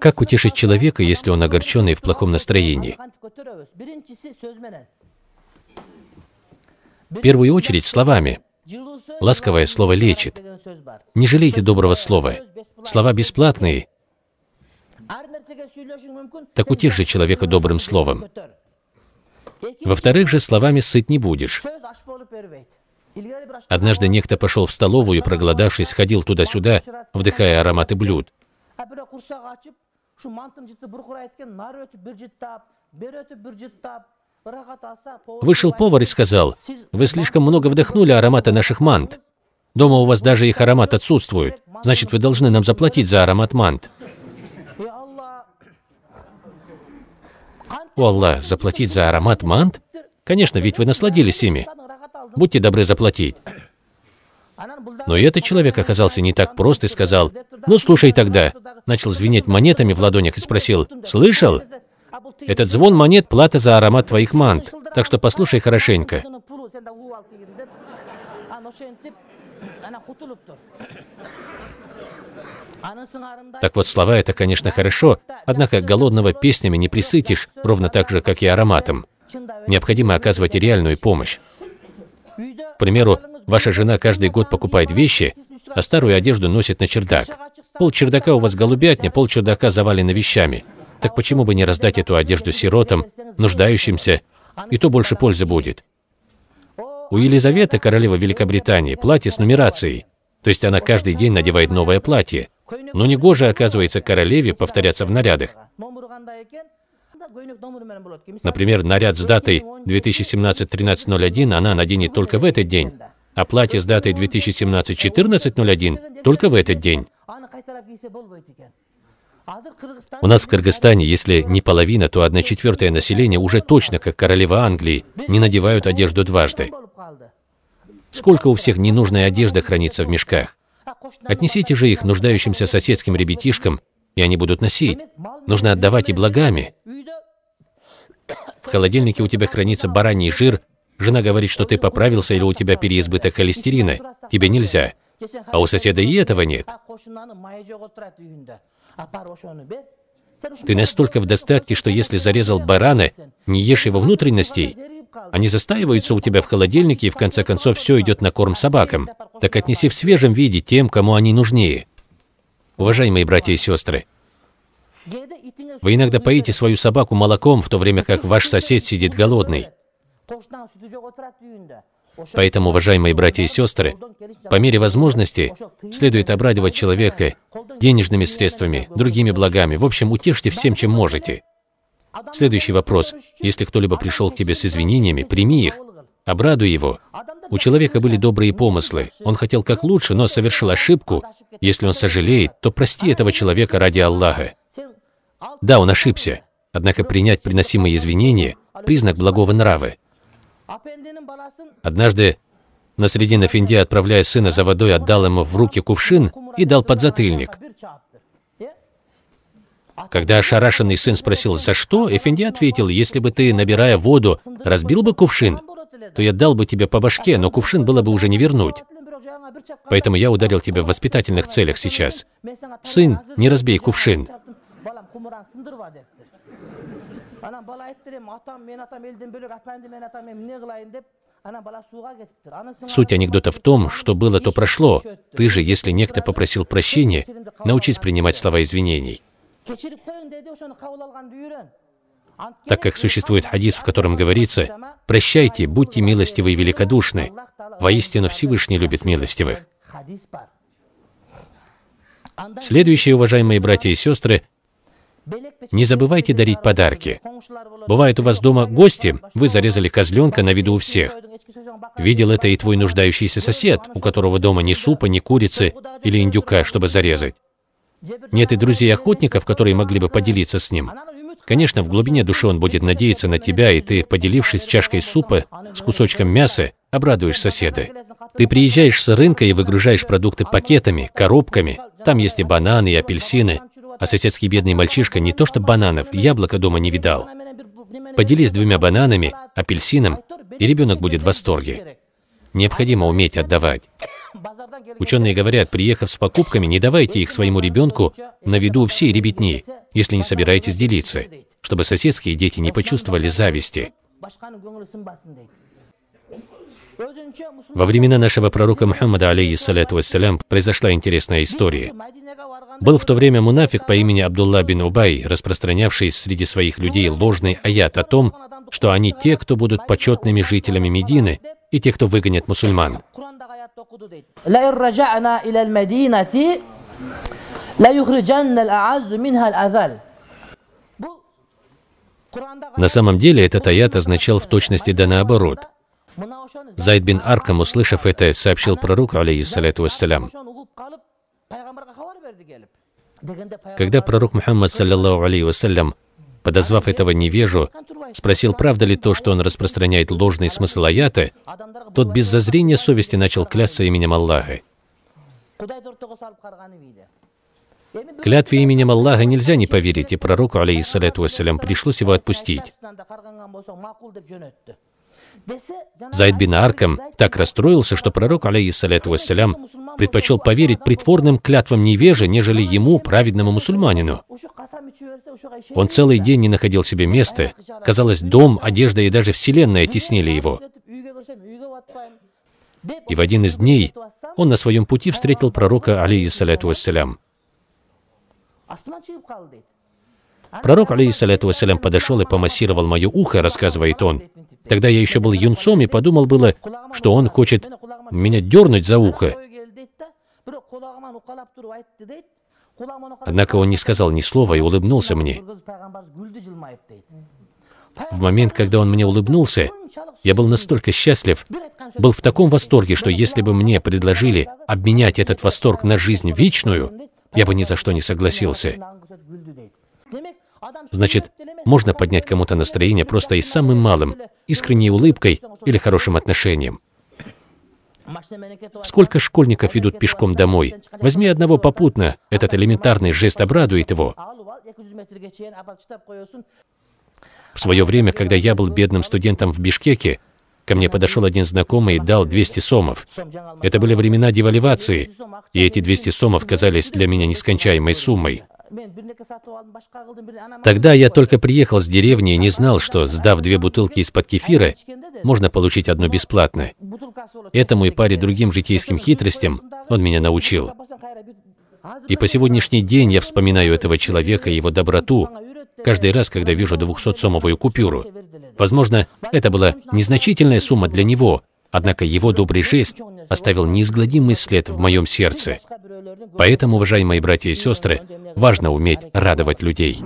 Как утешить человека, если он огорчен и в плохом настроении? В первую очередь словами. Ласковое слово лечит. Не жалейте доброго слова. Слова бесплатные. Так утешь же человека добрым словом. Во-вторых же, словами сыт не будешь. Однажды некто пошел в столовую, проголодавшись, ходил туда-сюда, вдыхая ароматы блюд ушу мантым жіті бұрқырай айткен нары өтіп бір жіттап бер өтіп бір жіттап Вышел повар и сказал, «Вы слишком много вдохнули аромата наших мант. Дома у вас даже их аромат отсутствует. Значит, вы должны нам заплатить за аромат мант». О Аллах, заплатить за аромат мант? Конечно, ведь вы насладились ими. Будьте добры заплатить. Но и этот человек оказался не так прост и сказал, «Ну, слушай тогда». Начал звенеть монетами в ладонях и спросил, «Слышал? Этот звон монет – плата за аромат твоих мант, так что послушай хорошенько». Так вот, слова – это, конечно, хорошо, однако голодного песнями не присытишь, ровно так же, как и ароматом. Необходимо оказывать реальную помощь. К примеру, Ваша жена каждый год покупает вещи, а старую одежду носит на чердак. Пол чердака у вас голубятня, пол чердака завалено вещами. Так почему бы не раздать эту одежду сиротам, нуждающимся, и то больше пользы будет. У Елизаветы, королевы Великобритании, платье с нумерацией, то есть она каждый день надевает новое платье. Но негоже, оказывается, королеве повторяться в нарядах. Например, наряд с датой 2017-1301 она наденет только в этот день, о плате с датой 2017-14.01 только в этот день. У нас в Кыргызстане, если не половина, то одна четвертая населения уже точно, как королева Англии, не надевают одежду дважды. Сколько у всех ненужной одежды хранится в мешках? Отнесите же их нуждающимся соседским ребятишкам, и они будут носить. Нужно отдавать и благами. В холодильнике у тебя хранится бараний жир, Жена говорит, что ты поправился или у тебя переизбыток холестерина. Тебе нельзя. А у соседа и этого нет. Ты настолько в достатке, что если зарезал барана, не ешь его внутренностей, они застаиваются у тебя в холодильнике, и в конце концов все идет на корм собакам. Так отнеси в свежем виде тем, кому они нужнее. Уважаемые братья и сестры, вы иногда поите свою собаку молоком, в то время как ваш сосед сидит голодный. Поэтому, уважаемые братья и сестры, по мере возможности следует обрадовать человека денежными средствами, другими благами. В общем, утешьте всем, чем можете. Следующий вопрос. Если кто-либо пришел к тебе с извинениями, прими их, обрадуй его. У человека были добрые помыслы. Он хотел как лучше, но совершил ошибку. Если он сожалеет, то прости этого человека ради Аллаха. Да, он ошибся. Однако принять приносимые извинения – признак благого нрава. Однажды на середине Афинди, отправляя сына за водой, отдал ему в руки кувшин и дал подзатыльник. Когда ошарашенный сын спросил, за что, Эфенди ответил, если бы ты, набирая воду, разбил бы кувшин, то я дал бы тебе по башке, но кувшин было бы уже не вернуть. Поэтому я ударил тебя в воспитательных целях сейчас. Сын, не разбей кувшин анан бала айтыптыр эми атам мен атам элден бөлөк мен атам эми эмне кылайын деп Суть анекдота в том, что было, то прошло. Ты же, если некто попросил прощения, научись принимать слова извинений. Так как существует хадис, в котором говорится, «Прощайте, будьте милостивы и великодушны. Воистину Всевышний любит милостивых». Следующие, уважаемые братья и сестры, не забывайте дарить подарки. Бывает у вас дома гости, вы зарезали козленка на виду у всех. Видел это и твой нуждающийся сосед, у которого дома ни супа, ни курицы или индюка, чтобы зарезать. Нет и друзей-охотников, которые могли бы поделиться с ним. Конечно, в глубине души он будет надеяться на тебя, и ты, поделившись чашкой супа с кусочком мяса, обрадуешь соседа. Ты приезжаешь с рынка и выгружаешь продукты пакетами, коробками. Там есть и бананы, и апельсины. А соседский бедный мальчишка не то что бананов, яблоко дома не видал. Поделись двумя бананами, апельсином, и ребенок будет в восторге. Необходимо уметь отдавать. Ученые говорят, приехав с покупками, не давайте их своему ребенку на виду у всей ребятни, если не собираетесь делиться, чтобы соседские дети не почувствовали зависти. Во времена нашего пророка Мухаммада, алейхиссалату вассалям, произошла интересная история. Был в то время мунафик по имени Абдулла бин Убай, распространявший среди своих людей ложный аят о том, что они те, кто будут почетными жителями Медины, и те, кто выгонят мусульман. На самом деле этот аят означал в точности да наоборот. Зайд бин Аркам, услышав это, сообщил пророку, алейхиссалату вассалям. Когда пророк Мухаммад, саллиллаху алейхи вассалям, подозвав этого невежу, спросил, правда ли то, что он распространяет ложный смысл аяты, тот без зазрения совести начал клясться именем Аллаха. Клятве именем Аллаха нельзя не поверить, и пророку, алейхиссалату вассалям, пришлось его отпустить. Зайд бин Аркам так расстроился, что пророк, алейхиссаляту вассалям, предпочел поверить притворным клятвам невежи, нежели ему, праведному мусульманину. Он целый день не находил себе места. Казалось, дом, одежда и даже вселенная теснили его. И в один из дней он на своем пути встретил пророка, алейхиссаляту вассалям. Пророк, алейхиссаляту вассалям, подошел и помассировал мое ухо, рассказывает он. Тогда я еще был юнцом и подумал было, что он хочет меня дернуть за ухо. Однако он не сказал ни слова и улыбнулся мне. В момент, когда он мне улыбнулся, я был настолько счастлив, был в таком восторге, что если бы мне предложили обменять этот восторг на жизнь вечную, я бы ни за что не согласился. Значит, можно поднять кому-то настроение просто и самым малым, искренней улыбкой или хорошим отношением. Сколько школьников идут пешком домой? Возьми одного попутно, этот элементарный жест обрадует его. В свое время, когда я был бедным студентом в Бишкеке, ко мне подошел один знакомый и дал 200 сомов. Это были времена девальвации, и эти 200 сомов казались для меня нескончаемой суммой. Тогда я только приехал с деревни и не знал, что, сдав две бутылки из-под кефира, можно получить одну бесплатно. Этому и паре другим житейским хитростям он меня научил. И по сегодняшний день я вспоминаю этого человека и его доброту каждый раз, когда вижу 200-сомовую купюру. Возможно, это была незначительная сумма для него, Однако его добрый жест оставил неизгладимый след в моем сердце. Поэтому, уважаемые братья и сестры, важно уметь радовать людей.